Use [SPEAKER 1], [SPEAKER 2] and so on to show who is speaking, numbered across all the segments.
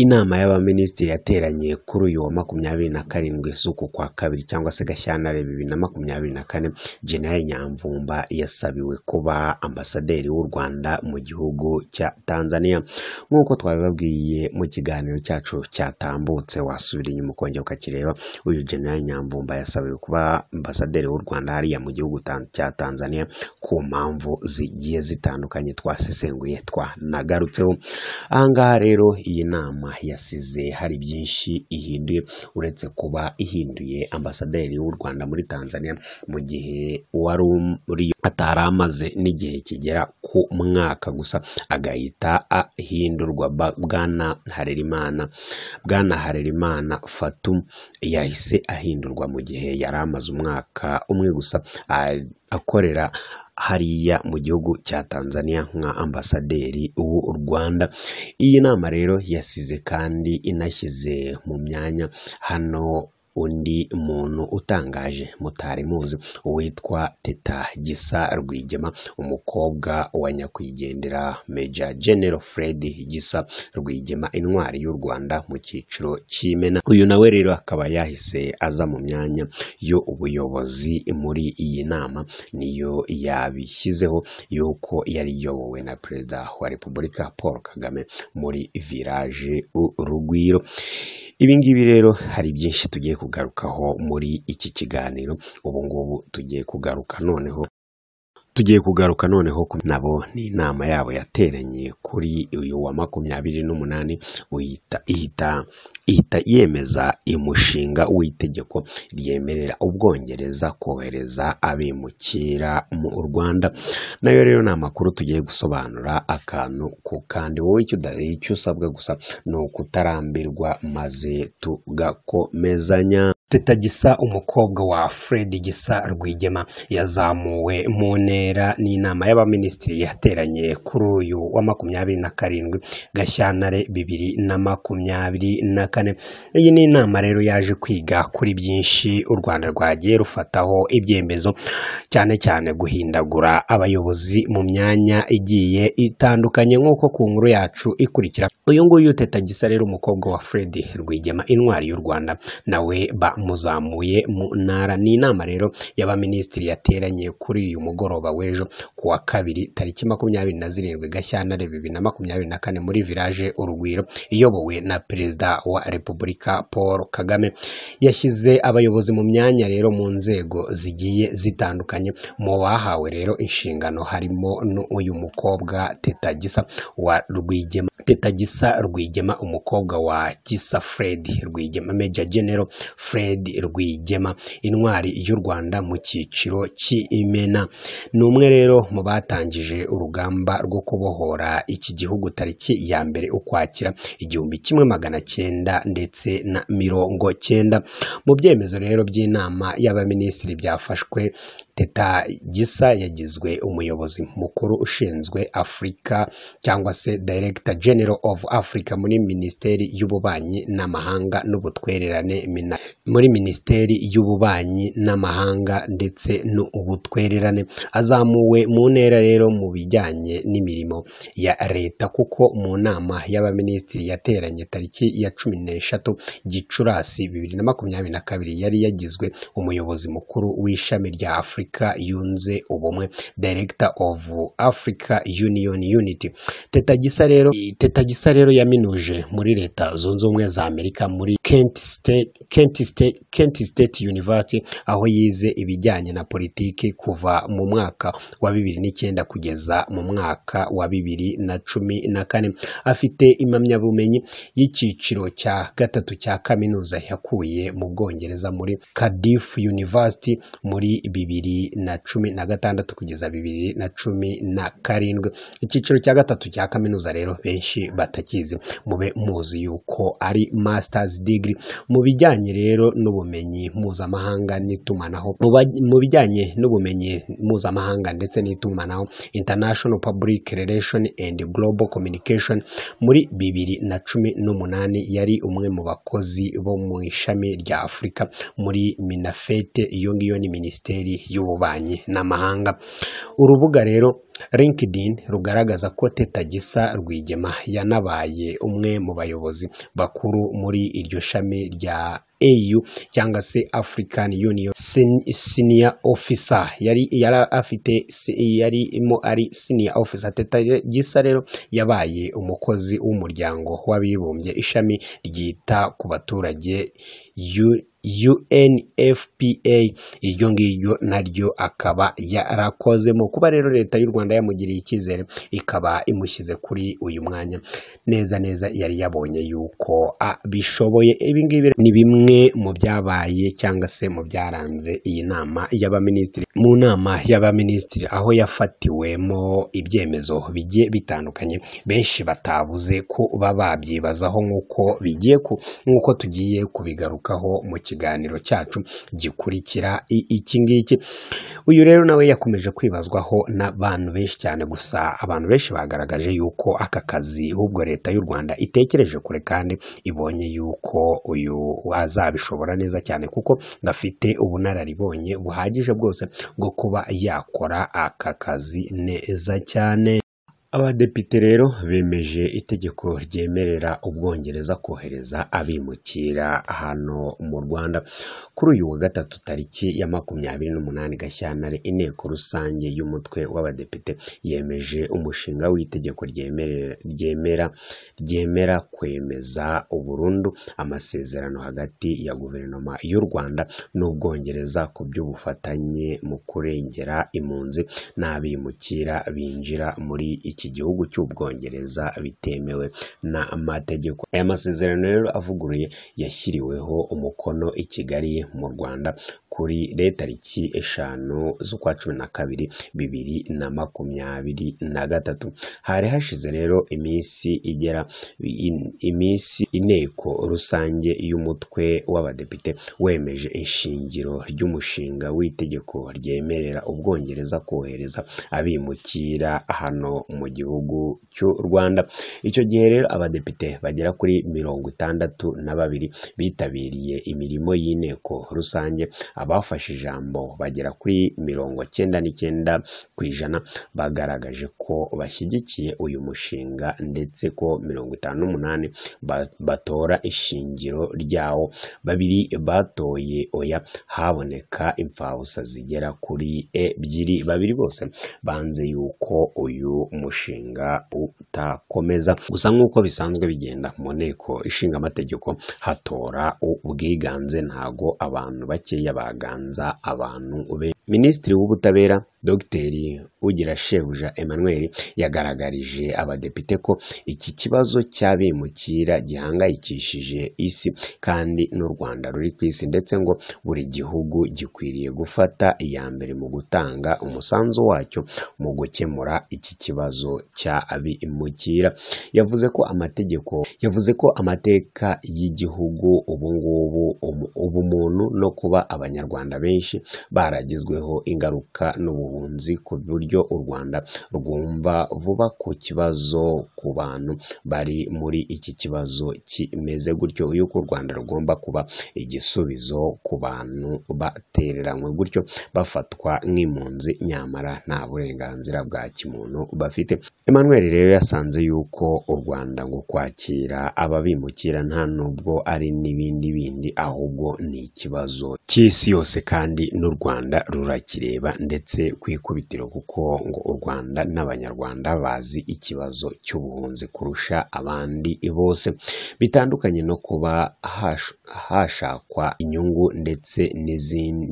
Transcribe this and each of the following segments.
[SPEAKER 1] Inama y'Abaminisitiri yateranye kuri uyu wa makumyabiri na karindwi z'uku kwa kabiri cyangwa se Gashyantare bibiri na makumyabiri na kane, General Nyamvumba yasabiwe kuba ambasaderi w'u Rwanda mu gihugu cya Tanzania. Nk'uko twabibabwiye mu kiganiro cyacu cyatambutse, wasubira inyuma ukongera ukakireba, uyu General Nyamvumba yasabiwe kuba ambasaderi w'u Rwanda hariya mu gihugu cya Tanzania ku mpamvu zigiye zitandukanye twasesenguye twanagarutseho. Aha rero iyi nama nama yasize hari byinshi ihinduye uretse kuba ihinduye ambasaderi w'u Rwanda muri Tanzania mu gihe wari uri atari amaze n'igihe kigera ku mwaka gusa agahita ahindurwa bwana Harerimana bwana Harerimana Fatum yahise ahindurwa mu gihe yari amaze umwaka umwe gusa akorera hariya mu gihugu cya Tanzania nka ambasaderi w'u Rwanda iyi nama rero yasize kandi inashyize mu myanya hano undi muntu utangaje mutari muzi witwa teta gisa rwigema umukobwa wa nyakwigendera meja genero fred gisa rwigema intwari y'u rwanda mu cyiciro cy'imena uyu nawe rero akaba yahise aza mu myanya y'ubuyobozi muri iyi nama niyo yabishyizeho y'uko yari iyobowe na perezida wa repubulika paul kagame muri village urugwiro ibi rero hari byinshi tugiye kugarukaho muri iki kiganiro ubu ngubu tugiye kugaruka noneho tugiye kugaruka noneho nabo ni inama yabo yateranye kuri uyu wa makumyabiri n'umunani uhita ihita ihita yemeza umushinga w'itegeko ryemerera ubwongereza kohereza abimukira mu rwanda nayo rero ni amakuru tugiye gusobanura akantu ku kandi wowe icyo usabwa gusa ni ukutarambirwa maze tugakomezanya teta gisa umukobwa wa fred gisa rwigema yazamuwe mu ntera n'inama y'abaminisitiri yateranye kuri uyu wa makumyabiri na karindwi Gashyanare bibiri na makumyabiri na kane iyi ni inama rero yaje kwiga kuri byinshi u rwanda rwagiye rufataho ibyemezo cyane cyane guhindagura abayobozi mu myanya igiye itandukanye nk'uko ku nkuru yacu ikurikira uyu nguyu teta gisa rero umukobwa wa fred rwigema intwari y'u rwanda nawe ba muzamuye mu ntara ni inama rero y'abaminisitiri yateranye kuri uyu mugoroba w'ejo ku wa kabiri tariki makumyabiri na zirindwi gashyantare bibiri na makumyabiri na kane muri village urugwiro iyobowe na perezida wa repubulika paul kagame yashyize abayobozi mu myanya rero mu nzego zigiye zitandukanye mu bahawe rero inshingano harimo n'uyu mukobwa tetagisa wa rwigema tetagisa rwigema umukobwa wa gisa fred rwigema meja genero fred rwigema intwari y'u rwanda mu cyiciro cy'imena ni umwe rero mu batangije urugamba rwo kubohora iki gihugu tariki ya mbere ukwakira igihumbi kimwe magana cyenda ndetse na mirongo cyenda mu byemezo rero by'inama y'abaminisitiri byafashwe teta gisa yagizwe umuyobozi mukuru ushinzwe afurika cyangwa se director general of africa muri minisiteri y'ububanyi n'amahanga n'ubutwererane muri minisiteri y'ububanyi n'amahanga ndetse n'ubutwererane azamuwe mu mu ntera rero mu bijyanye n'imirimo ya leta kuko mu nama y'abaminisitiri yateranye tariki ya cumi n'eshatu gicurasi bibiri na makumyabiri na kabiri yari yagizwe umuyobozi mukuru w'ishami rya afurika yunze ubumwe director of africa union unity tetagisa rero rero yaminuje muri leta zunze ubumwe za amerika muri kent state kent state kent state university aho yize ibijyanye na politiki kuva mu mwaka wa bibiri bibiri n'icyenda kugeza mu mwaka wa bibiri na cumi na kane afite impamyabumenyi y'icyiciro cya gatatu cya kaminuza yakuye mu bwongereza muri Cardiff University muri bibiri na cumi na gatandatu kugeza bibiri na cumi na karindwi icyiciro cya gatatu cya kaminuza rero benshi batakizi mube muzi yuko ari masters degree mu bijyanye rero n'ubumenyi mpuzamahanga n'itumanaho mu bijyanye n'ubumenyi mpuzamahanga ndetse n'itumanaho by'itumanaho international public relation and global communication muri bibiri na cumi n'umunani yari umwe mu bakozi bo mu ishami rya afurika muri minafete iyo ngiyo ni minisiteri y'ububanyi n'amahanga urubuga rero linkedin rugaragaza ko tetagisa rwigema yanabaye umwe mu bayobozi bakuru muri iryo shami rya AU cyangwa se African Union senior officer yari yari afite yarimo ari senior officer teta gisa rero yabaye umukozi w'umuryango w'abibumbye ishami ryita ku baturage UNFPA iryo ngiryo naryo akaba yarakozemo kuba rero leta y'u Rwanda yamugiriye icyizere ikaba imushyize kuri uyu mwanya neza neza yari yabonye yuko bishoboye ibi ni bimwe mu byabaye cyangwa se mu byaranze iyi nama y'abaminisitiri mu nama y'abaminisitiri aho yafatiwemo ibyemezo bigiye bitandukanye benshi batabuze ko baba babyibazaho nk'uko bigiye nk'uko tugiye kubigarukaho mu kiganiro cyacu gikurikira iki ngiki uyu rero nawe yakomeje kwibazwaho n'abantu benshi cyane gusa abantu benshi bagaragaje yuko aka kazi ubwo leta y'u rwanda itekereje kure kandi ibonye yuko uyu wazabishobora neza cyane kuko gafite ubunararibonye buhagije bwose bwo kuba yakora aka kazi neza cyane Abadepite rero bemeje itegeko ryemerera Ubwongereza kohereza abimukira hano mu Rwanda, kuri uyu wa gatatu tariki ya makumyabiri n'umunani Gashyantare inteko rusange y'umutwe w'abadepite yemeje umushinga w'itegeko ryemera ryemera kwemeza uburundu amasezerano hagati ya guverinoma y'u Rwanda n'Ubwongereza ku by'ubufatanye mu kurengera impunzi n'abimukira binjira muri iki iki gihugu cy'ubwongereza bitemewe n'amategeko aya masezerano rero avuguruye yashyiriweho umukono i kigali mu rwanda kuri leta tariki eshanu z'ukwa cumi na kabiri bibiri na makumyabiri na gatatu hari hashize rero iminsi igera iminsi inteko rusange y'umutwe w'abadepite wemeje ishingiro ry'umushinga w'itegeko ryemerera ubwongereza kohereza abimukira hano mu gihugu cy'u Rwanda icyo gihe rero abadepite bagera kuri mirongo itandatu na babiri bitabiriye imirimo y'inteko rusange abafashe ijambo bagera kuri mirongo cyenda n'icyenda ku ijana bagaragaje ko bashyigikiye uyu mushinga ndetse ko mirongo itanu n'umunani batora ishingiro ryawo babiri batoye oya haboneka imfabusa zigera kuri ebyiri babiri bose banze yuko uyu mushinga ushinga utakomeza gusa nk'uko bisanzwe bigenda mu nteko ishinga amategeko hatora ubwiganze ntago abantu bakeya baganza abantu be minisitiri w'ubutabera Dr Ugira Shebuja Emmanuel yagaragarije abadepite ko iki kibazo cy'abimukira gihangayikishije isi kandi n'u Rwanda ruri ku isi ndetse ngo buri gihugu gikwiriye gufata iya mbere mu gutanga umusanzu wacyo mu gukemura iki kibazo cy'abimukira yavuze ko amategeko yavuze ko amateka y'igihugu ubu ubumuntu no kuba abanyarwanda benshi baragizweho ingaruka n'ubu ubuhunzi ku buryo u Rwanda rwumva vuba ku kibazo ku bantu bari muri iki kibazo kimeze gutyo yuko u Rwanda rugomba kuba igisubizo ku bantu batereranywe gutyo bafatwa nk'impunzi nyamara nta burenganzira bwa kimuntu bafite Emmanuel rero yasanze yuko u Rwanda ngo kwakira ababimukira nta nubwo ari n'ibindi bindi ahubwo ni ikibazo cy'isi yose kandi n'u Rwanda rurakireba ndetse ku ikubitiro kuko ngo u Rwanda n'Abanyarwanda bazi ikibazo cy'ubuhunzi kurusha abandi bose, bitandukanye no kuba hashakwa inyungu ndetse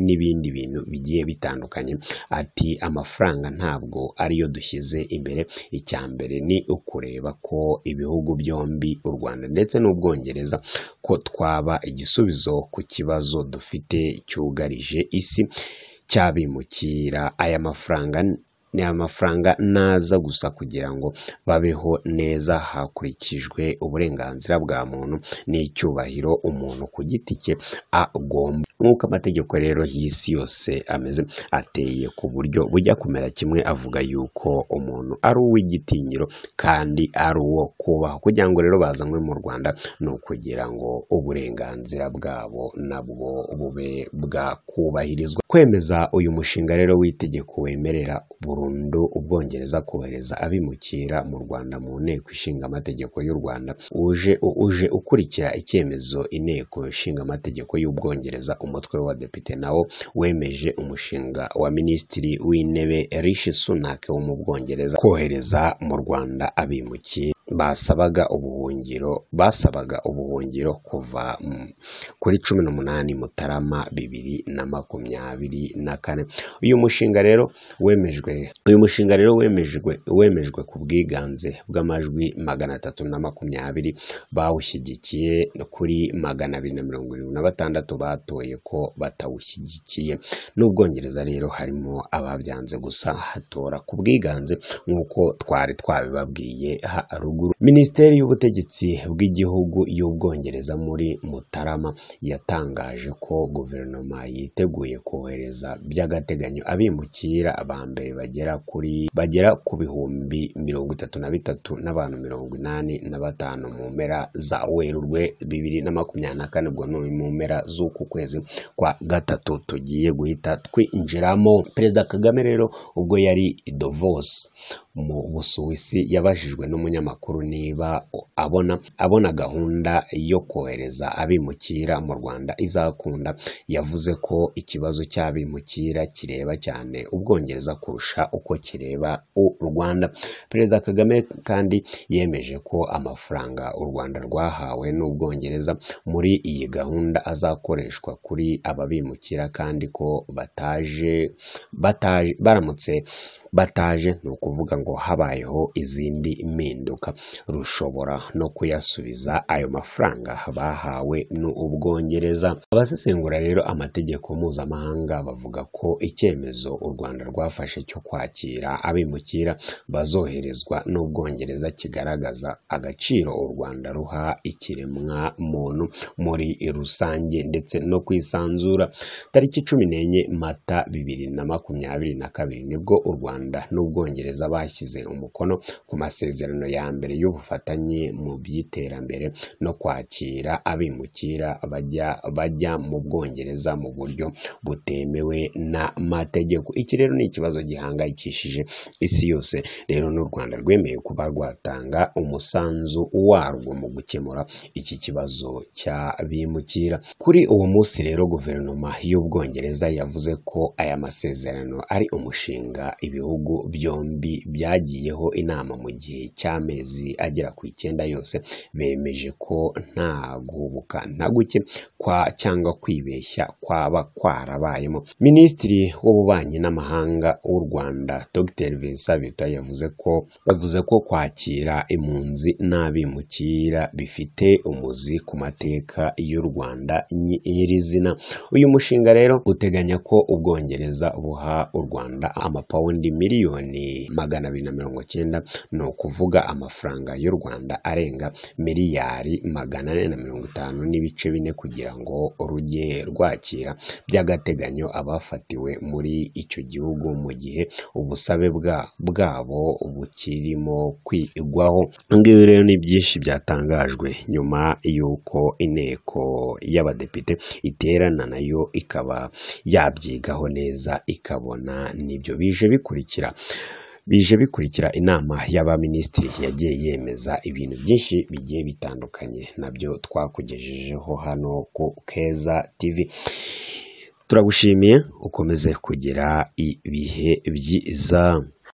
[SPEAKER 1] n'ibindi bintu bigiye bitandukanye, ati amafaranga ntabwo ariyo dushyize imbere, icya mbere ni ukureba ko ibihugu byombi u Rwanda ndetse n'Ubwongereza ko twaba igisubizo ku kibazo dufite cyugarije isi. cyabimukira aya mafaranga ni amafaranga naza gusa kugira ngo babeho neza hakurikijwe uburenganzira bwa muntu n'icyubahiro umuntu ku giti cye agomba nk'uko amategeko rero y'isi yose ameze ateye ku buryo bujya kumera kimwe avuga yuko umuntu ari uw'igitinyiro kandi ari uwo kubaha kugira ngo rero bazanywe mu rwanda ni ukugira ngo uburenganzira bwabo nabwo bube bwakubahirizwa kwemeza uyu mushinga rero w'itegeko wemerera buri burundu ubwongereza kohereza abimukira mu rwanda mu nteko ishinga amategeko y'u rwanda uje uje ukurikira icyemezo inteko ishinga amategeko y'ubwongereza umutwe w'abadepite nawo wemeje umushinga wa minisitiri w'intebe rishi sunak wo mu bwongereza kohereza mu rwanda abimukira basabaga ubuhungiro basabaga ubuhungiro kuva mm, kuri cumi n'umunani mutarama bibiri na makumyabiri na kane uyu mushinga rero wemejwe uyu mushinga rero wemejwe wemejwe ku bwiganze bw'amajwi magana atatu na makumyabiri bawushyigikiye kuri magana abiri na mirongo irindwi na batandatu batoye ko batawushyigikiye n'ubwongereza rero harimo ababyanze gusa hatora ku bwiganze nk'uko twari twabibabwiye haruguru w'amaguru minisiteri y'ubutegetsi bw'igihugu y'ubwongereza muri mutarama yatangaje ko guverinoma yiteguye kohereza by'agateganyo abimukira ba mbere bagera kuri bagera ku bihumbi mirongo itatu na bitatu n'abantu mirongo inani na batanu mu mpera za werurwe bibiri na makumyabiri na kane ubwo ni mu mpera z'uku kwezi kwa gatatu tugiye guhita twinjiramo perezida kagame rero ubwo yari davos mu Busuwisi yabajijwe n'umunyamakuru niba abona abona gahunda yo kohereza abimukira mu Rwanda izakunda yavuze ko ikibazo cy'abimukira kireba cyane Ubwongereza kurusha uko kireba u Rwanda Perezida Kagame kandi yemeje ko amafaranga u Rwanda rwahawe n'Ubwongereza muri iyi gahunda azakoreshwa kuri ababimukira kandi ko bataje bataje baramutse bataje ni ukuvuga ngo habayeho izindi mpinduka rushobora no kuyasubiza ayo mafaranga bahawe n'ubwongereza abasesengura rero amategeko mpuzamahanga bavuga ko icyemezo u rwanda rwafashe cyo kwakira abimukira bazoherezwa n'ubwongereza kigaragaza agaciro u rwanda ruha ikiremwa muntu muri rusange ndetse no kwisanzura tariki cumi n'enye mata bibiri na makumyabiri na kabiri nibwo u rwanda n'ubwongereza bashyira bashyize umukono ku masezerano ya mbere y'ubufatanye mu by'iterambere no kwakira abimukira bajya bajya mu Bwongereza mu buryo butemewe n'amategeko iki rero ni ikibazo gihangayikishije isi yose rero n'u Rwanda rwemeye kuba rwatanga umusanzu warwo mu gukemura iki kibazo cy'abimukira kuri uwo munsi rero guverinoma y'ubwongereza yavuze ko aya masezerano ari umushinga ibihugu byombi byagiyeho inama mu gihe cy'amezi agera ku icyenda yose bemeje ko nta guhubuka nta guke kwa cyangwa kwibeshya kwaba kwarabayemo minisitiri w'ububanyi n'amahanga w'u rwanda dr vincent biruta yavuze ko yavuze ko kwakira impunzi n'abimukira bifite umuzi ku mateka y'u rwanda nyirizina uyu mushinga rero uteganya ko ubwongereza buha u rwanda amapawundi miliyoni magana na bibiri na mirongo cyenda ni ukuvuga amafaranga y'u rwanda arenga miliyari magana ane na mirongo itanu n'ibice bine kugira ngo rujye rwakira by'agateganyo abafatiwe muri icyo gihugu mu gihe ubusabe bwabo bukirimo kwigwaho ibingibi rero ni byinshi byatangajwe nyuma y'uko inteko y'abadepite iterana nayo ikaba yabyigaho neza ikabona n'ibyo bije bikurikira bije bikurikira inama y'abaminisitiri yagiye yemeza ibintu byinshi bigiye bitandukanye nabyo twakugejejeho hano ku Keza TV turagushimiye ukomeze kugira ibihe byiza